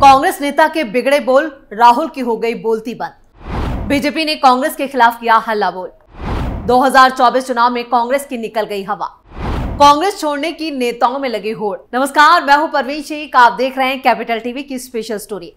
कांग्रेस नेता के बिगड़े बोल राहुल की हो गई बोलती बंद बीजेपी ने कांग्रेस के खिलाफ किया हल्ला बोल 2024 चुनाव में कांग्रेस की निकल गई हवा कांग्रेस छोड़ने की नेताओं में लगी होड़ नमस्कार मैं हूं परवीन शेख आप देख रहे हैं कैपिटल टीवी की स्पेशल स्टोरी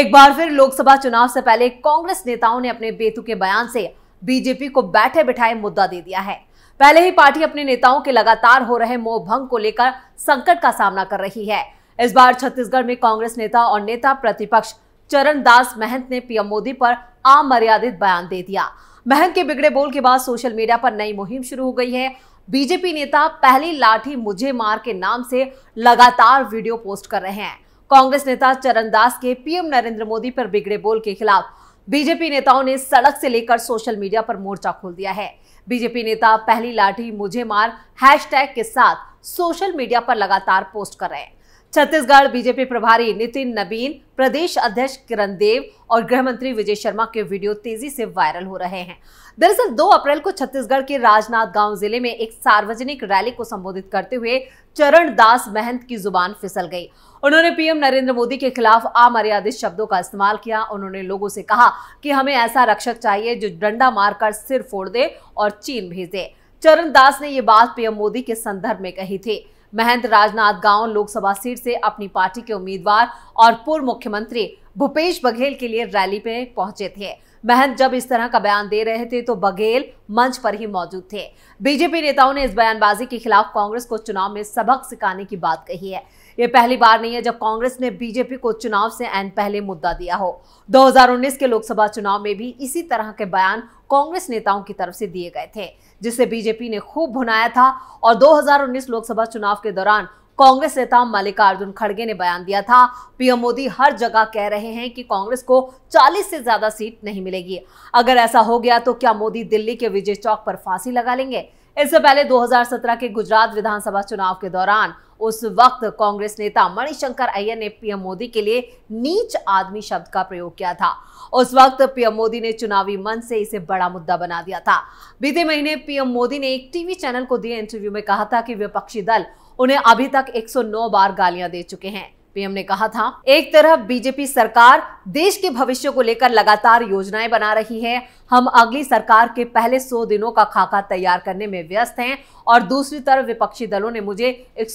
एक बार फिर लोकसभा चुनाव से पहले कांग्रेस नेताओं ने अपने बेतुके बयान से बीजेपी को बैठे बिठाए मुद्दा दे दिया है पहले ही पार्टी अपने नेताओं के लगातार हो रहे मोह भंग को लेकर संकट का सामना कर रही है इस बार छत्तीसगढ़ में कांग्रेस नेता और नेता प्रतिपक्ष चरण दास महंत ने पीएम मोदी पर आम मर्यादित बयान दे दिया महंत के बिगड़े बोल के बाद सोशल मीडिया पर नई मुहिम शुरू हो गई है बीजेपी नेता पहली लाठी मुझे मार के नाम से लगातार वीडियो पोस्ट कर रहे हैं कांग्रेस नेता चरण दास के पीएम नरेंद्र मोदी पर बिगड़े बोल के खिलाफ बीजेपी नेताओं ने सड़क से लेकर सोशल मीडिया पर मोर्चा खोल दिया है बीजेपी नेता पहली लाठी मुझे मार हैशटैग के साथ सोशल मीडिया पर लगातार पोस्ट कर रहे हैं छत्तीसगढ़ बीजेपी प्रभारी नितिन नबीन प्रदेश अध्यक्ष किरण देव और गृह मंत्री विजय शर्मा के वीडियो तेजी से वायरल हो रहे हैं दरअसल 2 अप्रैल को छत्तीसगढ़ के राजनाथ गांव जिले में एक सार्वजनिक रैली को संबोधित करते हुए चरण दास महंत की जुबान फिसल गई उन्होंने पीएम नरेंद्र मोदी के खिलाफ अमर्यादित शब्दों का इस्तेमाल किया उन्होंने लोगों से कहा कि हमें ऐसा रक्षक चाहिए जो डंडा मारकर सिर फोड़ दे और चीन भेज दे चरण दास ने ये बात पीएम मोदी के संदर्भ में कही थी महंत राजनाथ गांव लोकसभा सीट से अपनी पार्टी के उम्मीदवार और पूर्व मुख्यमंत्री भूपेश बघेल के लिए रैली पे पहुंचे थे महंत जब इस तरह का बयान दे रहे थे तो बघेल मंच पर ही मौजूद थे बीजेपी नेताओं ने इस बयानबाजी के खिलाफ कांग्रेस को चुनाव में सबक सिखाने की बात कही है ये पहली बार नहीं है जब कांग्रेस ने बीजेपी को चुनाव से एन पहले मुद्दा दिया हो 2019 के लोकसभा चुनाव में भी इसी तरह के बयान कांग्रेस नेताओं की तरफ से दिए गए थे जिसे बीजेपी ने खूब भुनाया था और 2019 लोकसभा चुनाव के दौरान कांग्रेस नेता मल्लिकार्जुन खड़गे ने बयान दिया था पीएम मोदी हर जगह कह रहे हैं कि कांग्रेस को 40 से ज्यादा सीट नहीं मिलेगी अगर ऐसा हो गया तो क्या मोदी दिल्ली के विजय चौक पर फांसी लगा लेंगे इससे पहले 2017 के गुजरात विधानसभा चुनाव के दौरान उस वक्त कांग्रेस नेता मणिशंकर अय्यर ने पीएम मोदी के लिए नीच आदमी शब्द का प्रयोग किया था उस वक्त पीएम मोदी ने चुनावी मंच से इसे बड़ा मुद्दा बना दिया था बीते महीने पीएम मोदी ने एक टीवी चैनल को दिए इंटरव्यू में कहा था कि विपक्षी दल उन्हें अभी तक 109 बार गालियां दे चुके हैं पीएम ने कहा था एक तरफ बीजेपी सरकार देश के भविष्य को लेकर लगातार योजनाएं बना रही है हम अगली सरकार के पहले 100 दिनों का खाका तैयार करने में व्यस्त हैं और दूसरी तरफ विपक्षी दलों ने मुझे एक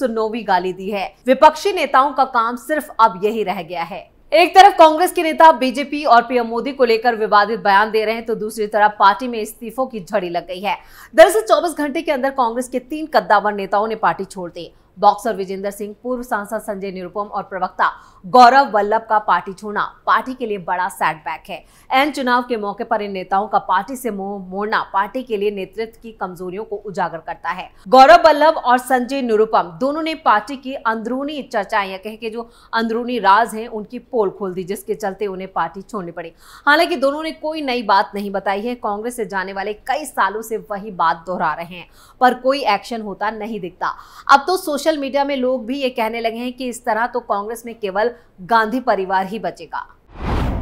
गाली दी है विपक्षी नेताओं का काम सिर्फ अब यही रह गया है एक तरफ कांग्रेस के नेता बीजेपी और पीएम मोदी को लेकर विवादित बयान दे रहे हैं तो दूसरी तरफ पार्टी में इस्तीफों की झड़ी लग गई है दरअसल 24 घंटे के अंदर कांग्रेस के तीन कद्दावर नेताओं ने पार्टी छोड़ दी बॉक्सर विजेंद्र सिंह पूर्व सांसद संजय निरुपम और प्रवक्ता गौरव वल्लभ का पार्टी छोड़ना पार्टी के लिए बड़ा सेटबैक है एन चुनाव के मौके पर इन नेताओं का पार्टी से मुंह मोड़ना पार्टी के लिए नेतृत्व की कमजोरियों को उजागर करता है गौरव वल्लभ और संजय निरुपम दोनों ने पार्टी की अंदरूनी चर्चाएं या कह के जो अंदरूनी राज है उनकी पोल खोल दी जिसके चलते उन्हें पार्टी छोड़नी पड़ी हालांकि दोनों ने कोई नई बात नहीं बताई है कांग्रेस से जाने वाले कई सालों से वही बात दोहरा रहे हैं पर कोई एक्शन होता नहीं दिखता अब तो सोशल सोशल मीडिया में लोग भी ये कहने लगे हैं कि इस तरह तो कांग्रेस में केवल गांधी परिवार ही बचेगा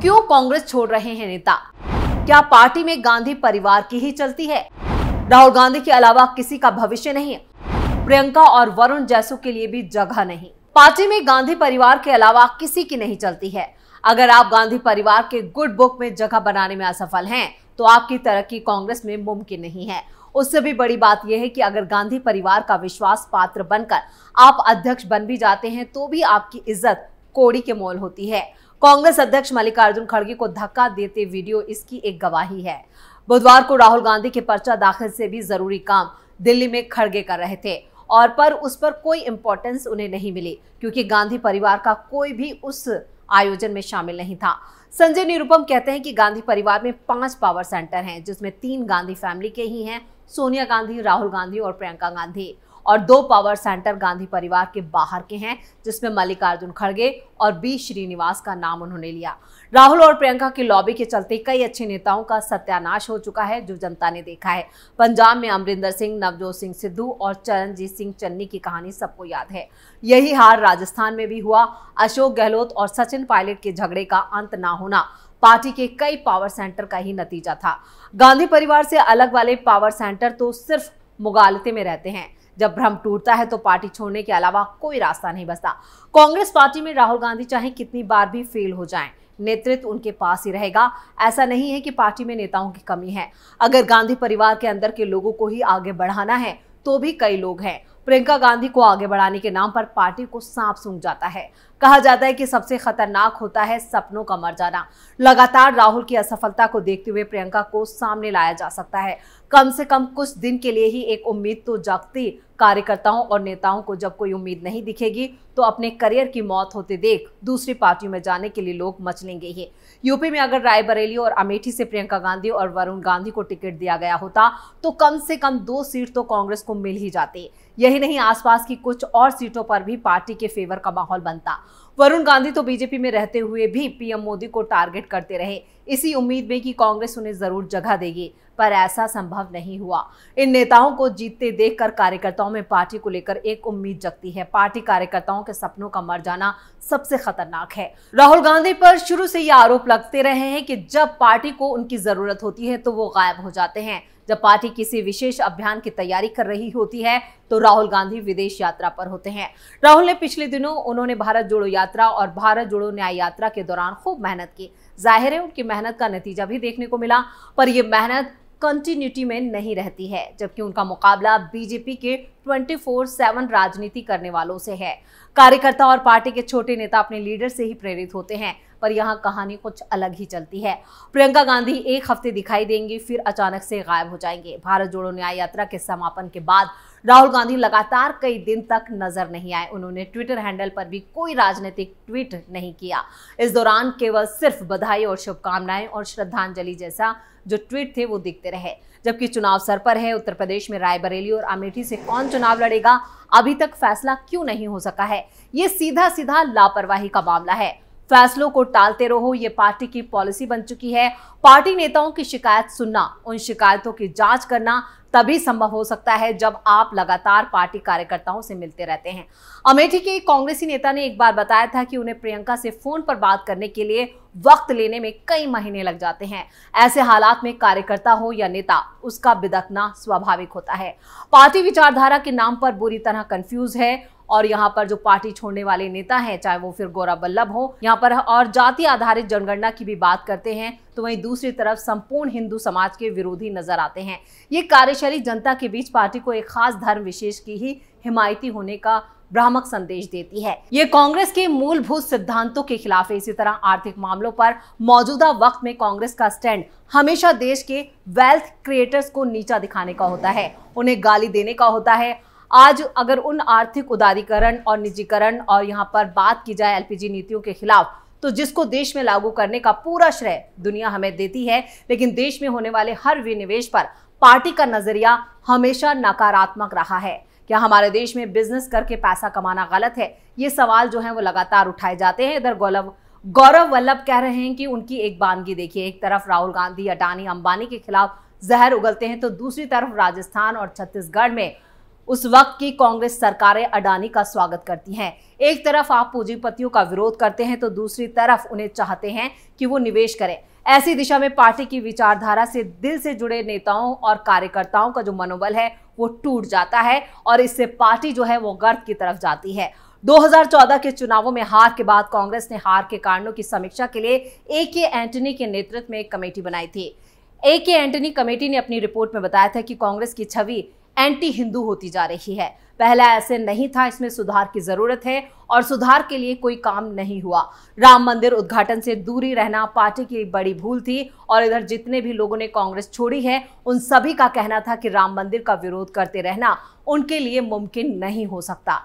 क्यों कांग्रेस छोड़ रहे हैं नेता क्या पार्टी में गांधी परिवार की ही चलती है राहुल गांधी के अलावा किसी का भविष्य नहीं प्रियंका और वरुण जैसो के लिए भी जगह नहीं पार्टी में गांधी परिवार के अलावा किसी की नहीं चलती है अगर आप गांधी परिवार के गुड बुक में जगह बनाने में असफल हैं तो आपकी तरक्की कांग्रेस में मुमकिन नहीं है उससे भी बड़ी बात यह है कि अगर गांधी परिवार का विश्वास पात्र बनकर आप अध्यक्ष बन भी जाते हैं तो भी आपकी इज्जत कोड़ी के मोल होती है कांग्रेस अध्यक्ष मल्लिकार्जुन खड़गे को धक्का देते वीडियो इसकी एक गवाही है बुधवार को राहुल गांधी के पर्चा दाखिल से भी जरूरी काम दिल्ली में खड़गे कर रहे थे और पर उस पर कोई इंपॉर्टेंस उन्हें नहीं मिली क्योंकि गांधी परिवार का कोई भी उस आयोजन में शामिल नहीं था संजय निरुपम कहते हैं कि गांधी परिवार में पांच पावर सेंटर हैं जिसमें तीन गांधी फैमिली के ही हैं सोनिया गांधी राहुल गांधी और प्रियंका गांधी और दो पावर सेंटर गांधी परिवार के बाहर के हैं जिसमें मल्लिकार्जुन खड़गे और बी श्रीनिवास का नाम उन्होंने लिया राहुल और प्रियंका की लॉबी के चलते कई अच्छे नेताओं का सत्यानाश हो चुका है जो जनता ने देखा है पंजाब में अमरिंदर सिंह नवजोत सिंह सिद्धू और चरणजीत सिंह चन्नी की कहानी सबको याद है यही हार राजस्थान में भी हुआ अशोक गहलोत और सचिन पायलट के झगड़े का अंत ना होना पार्टी के कई पावर सेंटर का ही नतीजा था गांधी परिवार से अलग वाले पावर सेंटर तो सिर्फ मुगालते में रहते हैं जब भ्रम टूटता है तो पार्टी छोड़ने के अलावा कोई रास्ता नहीं बचता कांग्रेस पार्टी में राहुल गांधी चाहे कितनी बार भी फेल हो जाए नेतृत्व उनके पास ही रहेगा ऐसा नहीं है कि पार्टी में नेताओं की कमी है अगर गांधी परिवार के अंदर के लोगों को ही आगे बढ़ाना है तो भी कई लोग हैं प्रियंका गांधी को आगे बढ़ाने के नाम पर पार्टी को सांप सूंघ जाता है कहा जाता है कि सबसे खतरनाक होता है सपनों का मर जाना लगातार राहुल की असफलता को देखते हुए प्रियंका को सामने लाया जा सकता है कम से कम कुछ दिन के लिए ही एक उम्मीद तो जागती कार्यकर्ताओं और नेताओं को जब कोई उम्मीद नहीं दिखेगी तो अपने करियर की मौत होते देख दूसरी पार्टियों में जाने के लिए लोग मचलेंगे ही यूपी में अगर रायबरेली और अमेठी से प्रियंका गांधी और वरुण गांधी को टिकट दिया गया होता तो कम से कम दो सीट तो कांग्रेस को मिल ही जाती यही नहीं आसपास की कुछ और सीटों पर भी पार्टी के फेवर का माहौल बनता वरुण गांधी तो बीजेपी में रहते हुए भी पीएम मोदी को टारगेट करते रहे इसी उम्मीद में कि कांग्रेस उन्हें जरूर जगह देगी पर ऐसा संभव नहीं हुआ इन नेताओं को जीतते देखकर कार्यकर्ताओं में पार्टी को लेकर एक उम्मीद जगती है पार्टी कार्यकर्ताओं के सपनों का मर जाना सबसे खतरनाक है राहुल गांधी पर शुरू से ये आरोप लगते रहे हैं कि जब पार्टी को उनकी जरूरत होती है तो वो गायब हो जाते हैं जब पार्टी किसी विशेष अभियान की तैयारी कर रही होती है तो राहुल गांधी विदेश यात्रा पर होते हैं राहुल ने पिछले दिनों उन्होंने भारत जोड़ो यात्रा और भारत जोड़ो न्याय यात्रा के दौरान खूब मेहनत की जाहिर है उनकी मेहनत का नतीजा भी देखने को मिला पर यह मेहनत कंटिन्यूटी में नहीं रहती है जबकि उनका मुकाबला बीजेपी के 24/7 राजनीति करने वालों से है कार्यकर्ता और पार्टी के छोटे नेता अपने लीडर से ही प्रेरित होते हैं पर यहाँ कहानी कुछ अलग ही चलती है प्रियंका गांधी एक हफ्ते दिखाई देंगी फिर अचानक से गायब हो जाएंगे भारत जोड़ो न्याय यात्रा के समापन के बाद राहुल गांधी लगातार कई दिन तक नजर नहीं आए उन्होंने ट्विटर हैंडल पर भी कोई राजनीतिक ट्वीट नहीं किया इस दौरान केवल सिर्फ बधाई और शुभकामनाएं और श्रद्धांजलि जैसा जो ट्वीट थे वो दिखते रहे जबकि चुनाव सर पर है उत्तर प्रदेश में रायबरेली और अमेठी से कौन चुनाव लड़ेगा अभी तक फैसला क्यों नहीं हो सका है ये सीधा सीधा लापरवाही का मामला है फैसलों को टालते रहो ये पार्टी की पॉलिसी बन चुकी है पार्टी नेताओं की शिकायत सुनना उन शिकायतों की जांच करना तभी संभव हो सकता है जब आप लगातार पार्टी कार्यकर्ताओं से मिलते रहते हैं अमेठी के कांग्रेसी नेता ने एक बार बताया था कि उन्हें प्रियंका से फोन पर बात करने के लिए वक्त लेने में कई महीने लग जाते हैं ऐसे हालात में कार्यकर्ता हो या नेता उसका बिदकना स्वाभाविक होता है पार्टी विचारधारा के नाम पर बुरी तरह कंफ्यूज है और यहाँ पर जो पार्टी छोड़ने वाले नेता हैं चाहे वो फिर गौरा बल्लभ हो यहाँ पर और जाति आधारित जनगणना की भी बात करते हैं तो वहीं दूसरी तरफ संपूर्ण हिंदू समाज के विरोधी नजर आते हैं ये कार्यशैली जनता के बीच पार्टी को एक खास धर्म विशेष की ही हिमायती होने का भ्रामक संदेश देती है ये कांग्रेस के मूलभूत सिद्धांतों के खिलाफ है इसी तरह आर्थिक मामलों पर मौजूदा वक्त में कांग्रेस का स्टैंड हमेशा देश के वेल्थ क्रिएटर्स को नीचा दिखाने का होता है उन्हें गाली देने का होता है आज अगर उन आर्थिक उदारीकरण और निजीकरण और यहाँ पर बात की जाए एलपीजी नीतियों के खिलाफ तो जिसको देश में लागू करने का पूरा श्रेय दुनिया हमें देती है लेकिन देश में होने वाले हर विनिवेश पर पार्टी का नजरिया हमेशा नकारात्मक रहा है क्या हमारे देश में बिजनेस करके पैसा कमाना गलत है ये सवाल जो है वो लगातार उठाए जाते हैं इधर गौरव गौरव वल्लभ कह रहे हैं कि उनकी एक बानगी देखिए एक तरफ राहुल गांधी अडानी अंबानी के खिलाफ जहर उगलते हैं तो दूसरी तरफ राजस्थान और छत्तीसगढ़ में उस वक्त की कांग्रेस सरकारें अडानी का स्वागत करती हैं एक तरफ आप पूंजीपतियों का विरोध करते हैं तो दूसरी तरफ उन्हें चाहते हैं कि वो निवेश करें ऐसी दिशा में पार्टी की विचारधारा से दिल से जुड़े नेताओं और कार्यकर्ताओं का जो मनोबल है वो टूट जाता है और इससे पार्टी जो है वो गर्द की तरफ जाती है 2014 के चुनावों में हार के बाद कांग्रेस ने हार के कारणों की समीक्षा के लिए ए के एंटनी के नेतृत्व में एक कमेटी बनाई थी ए के एंटनी कमेटी ने अपनी रिपोर्ट में बताया था कि कांग्रेस की छवि एंटी हिंदू होती जा रही है पहला ऐसे नहीं था इसमें सुधार की जरूरत है और सुधार के लिए कोई काम नहीं हुआ राम मंदिर उद्घाटन से दूरी रहना पार्टी की बड़ी भूल थी और इधर जितने भी लोगों ने कांग्रेस छोड़ी है उन सभी का कहना था कि राम मंदिर का विरोध करते रहना उनके लिए मुमकिन नहीं हो सकता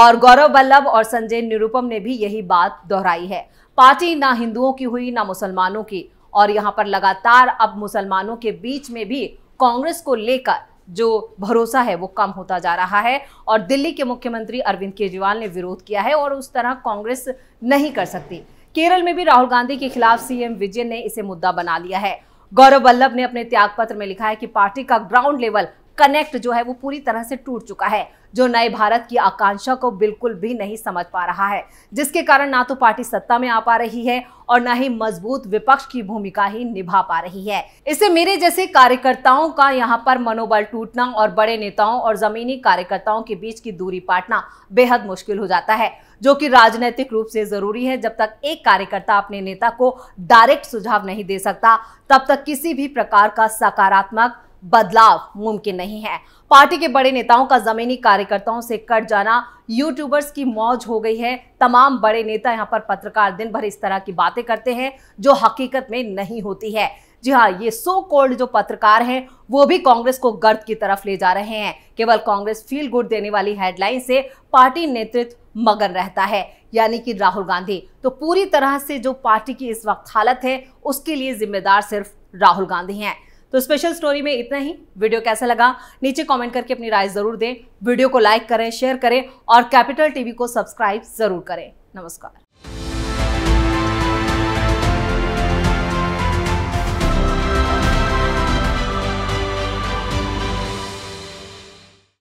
और गौरव वल्लभ और संजय निरुपम ने भी यही बात दोहराई है पार्टी ना हिंदुओं की हुई ना मुसलमानों की और यहाँ पर लगातार अब मुसलमानों के बीच में भी कांग्रेस को लेकर जो भरोसा है वो कम होता जा रहा है और दिल्ली के मुख्यमंत्री अरविंद केजरीवाल ने विरोध किया है और उस तरह कांग्रेस नहीं कर सकती केरल में भी राहुल गांधी के खिलाफ सीएम विजय ने इसे मुद्दा बना लिया है गौरव वल्लभ ने अपने त्यागपत्र में लिखा है कि पार्टी का ग्राउंड लेवल कनेक्ट जो है वो पूरी तरह से टूट चुका है जो नए भारत की आकांक्षा को बिल्कुल भी नहीं समझ पा रहा है जिसके कारण ना तो पार्टी सत्ता में आ पा रही है और ना ही मजबूत विपक्ष की भूमिका ही निभा पा रही है इससे मेरे जैसे कार्यकर्ताओं का यहाँ पर मनोबल टूटना और बड़े नेताओं और जमीनी कार्यकर्ताओं के बीच की दूरी पाटना बेहद मुश्किल हो जाता है जो कि राजनीतिक रूप से जरूरी है जब तक एक कार्यकर्ता अपने नेता को डायरेक्ट सुझाव नहीं दे सकता तब तक किसी भी प्रकार का सकारात्मक बदलाव मुमकिन नहीं है पार्टी के बड़े नेताओं का जमीनी कार्यकर्ताओं से कट जाना यूट्यूबर्स की मौज हो गई है तमाम बड़े नेता यहाँ पर पत्रकार दिन भर इस तरह की बातें करते हैं जो हकीकत में नहीं होती है जी हाँ ये सो कोल्ड जो पत्रकार हैं वो भी कांग्रेस को गर्द की तरफ ले जा रहे हैं केवल कांग्रेस फील गुड देने वाली हेडलाइन से पार्टी नेतृत्व मगन रहता है यानी कि राहुल गांधी तो पूरी तरह से जो पार्टी की इस वक्त हालत है उसके लिए जिम्मेदार सिर्फ राहुल गांधी हैं तो स्पेशल स्टोरी में इतना ही वीडियो कैसा लगा नीचे कमेंट करके अपनी राय ज़रूर दें वीडियो को लाइक करें शेयर करें और कैपिटल टीवी को सब्सक्राइब ज़रूर करें नमस्कार